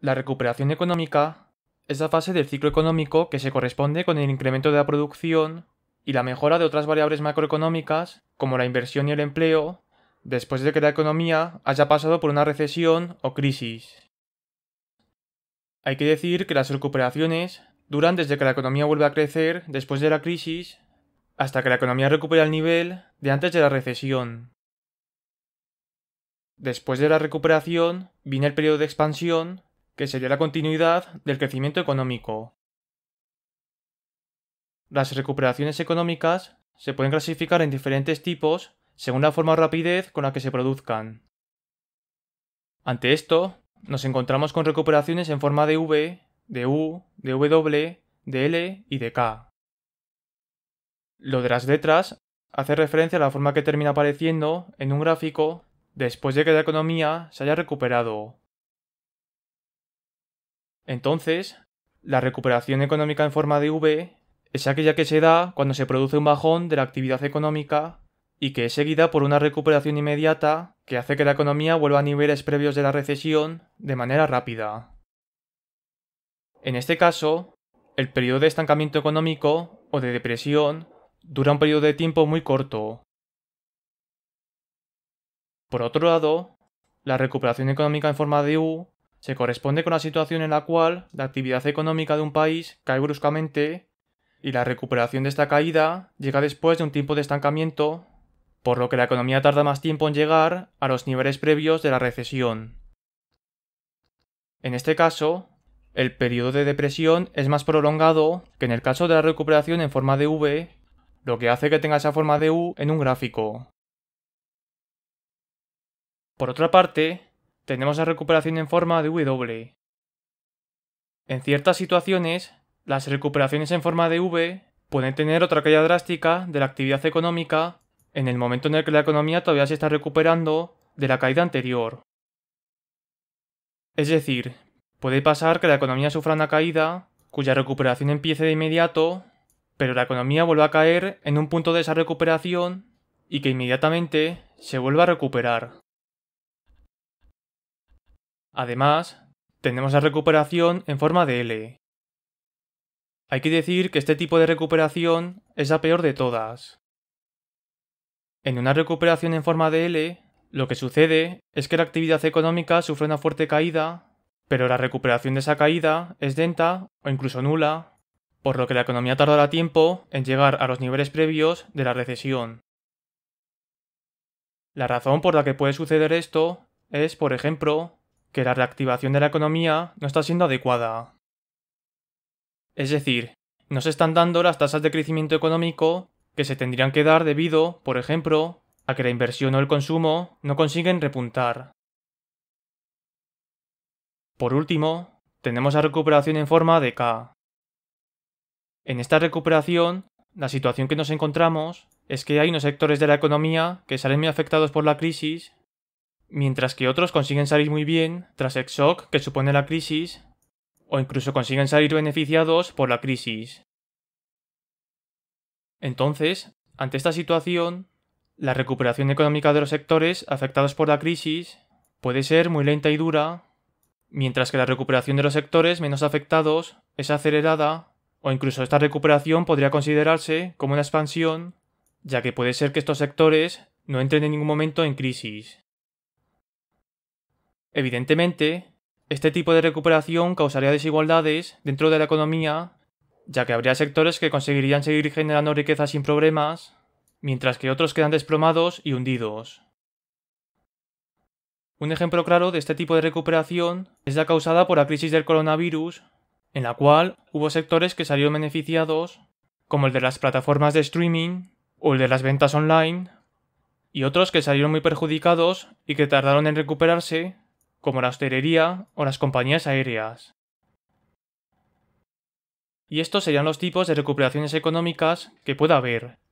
La recuperación económica es la fase del ciclo económico que se corresponde con el incremento de la producción y la mejora de otras variables macroeconómicas como la inversión y el empleo después de que la economía haya pasado por una recesión o crisis. Hay que decir que las recuperaciones duran desde que la economía vuelve a crecer después de la crisis hasta que la economía recupere el nivel de antes de la recesión. Después de la recuperación viene el periodo de expansión que sería la continuidad del crecimiento económico. Las recuperaciones económicas se pueden clasificar en diferentes tipos según la forma o rapidez con la que se produzcan. Ante esto, nos encontramos con recuperaciones en forma de V, de U, de W, de L y de K. Lo de las letras hace referencia a la forma que termina apareciendo en un gráfico después de que la economía se haya recuperado, entonces, la recuperación económica en forma de V es aquella que se da cuando se produce un bajón de la actividad económica y que es seguida por una recuperación inmediata que hace que la economía vuelva a niveles previos de la recesión de manera rápida. En este caso, el periodo de estancamiento económico o de depresión dura un periodo de tiempo muy corto. Por otro lado, la recuperación económica en forma de U se corresponde con la situación en la cual la actividad económica de un país cae bruscamente y la recuperación de esta caída llega después de un tiempo de estancamiento, por lo que la economía tarda más tiempo en llegar a los niveles previos de la recesión. En este caso, el periodo de depresión es más prolongado que en el caso de la recuperación en forma de V, lo que hace que tenga esa forma de U en un gráfico. Por otra parte, tenemos la recuperación en forma de W. En ciertas situaciones, las recuperaciones en forma de V pueden tener otra caída drástica de la actividad económica en el momento en el que la economía todavía se está recuperando de la caída anterior. Es decir, puede pasar que la economía sufra una caída cuya recuperación empiece de inmediato, pero la economía vuelva a caer en un punto de esa recuperación y que inmediatamente se vuelva a recuperar. Además, tenemos la recuperación en forma de L. Hay que decir que este tipo de recuperación es la peor de todas. En una recuperación en forma de L, lo que sucede es que la actividad económica sufre una fuerte caída, pero la recuperación de esa caída es lenta o incluso nula, por lo que la economía tardará tiempo en llegar a los niveles previos de la recesión. La razón por la que puede suceder esto es, por ejemplo, que la reactivación de la economía no está siendo adecuada. Es decir, no se están dando las tasas de crecimiento económico que se tendrían que dar debido, por ejemplo, a que la inversión o el consumo no consiguen repuntar. Por último, tenemos la recuperación en forma de K. En esta recuperación, la situación que nos encontramos es que hay unos sectores de la economía que salen muy afectados por la crisis mientras que otros consiguen salir muy bien tras el shock que supone la crisis, o incluso consiguen salir beneficiados por la crisis. Entonces, ante esta situación, la recuperación económica de los sectores afectados por la crisis puede ser muy lenta y dura, mientras que la recuperación de los sectores menos afectados es acelerada, o incluso esta recuperación podría considerarse como una expansión, ya que puede ser que estos sectores no entren en ningún momento en crisis. Evidentemente, este tipo de recuperación causaría desigualdades dentro de la economía, ya que habría sectores que conseguirían seguir generando riqueza sin problemas, mientras que otros quedan desplomados y hundidos. Un ejemplo claro de este tipo de recuperación es la causada por la crisis del coronavirus, en la cual hubo sectores que salieron beneficiados, como el de las plataformas de streaming o el de las ventas online, y otros que salieron muy perjudicados y que tardaron en recuperarse, como la hostelería o las compañías aéreas. Y estos serían los tipos de recuperaciones económicas que pueda haber,